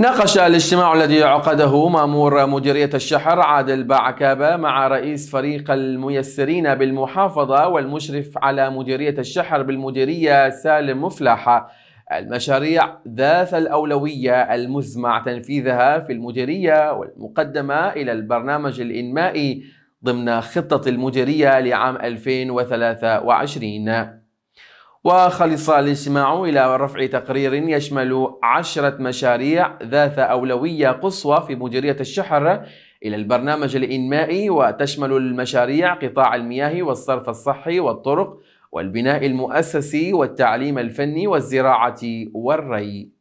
ناقش الاجتماع الذي عقده مامور مديرية الشحر عادل باعكابة مع رئيس فريق الميسرين بالمحافظة والمشرف على مديرية الشحر بالمديرية سالم مفلحة المشاريع ذات الأولوية المزمع تنفيذها في المديرية والمقدمة إلى البرنامج الإنمائي ضمن خطة المديرية لعام 2023 وخلص الاجتماع إلى رفع تقرير يشمل عشرة مشاريع ذات أولوية قصوى في مديرية الشحر إلى البرنامج الإنمائي وتشمل المشاريع قطاع المياه والصرف الصحي والطرق والبناء المؤسسي والتعليم الفني والزراعة والري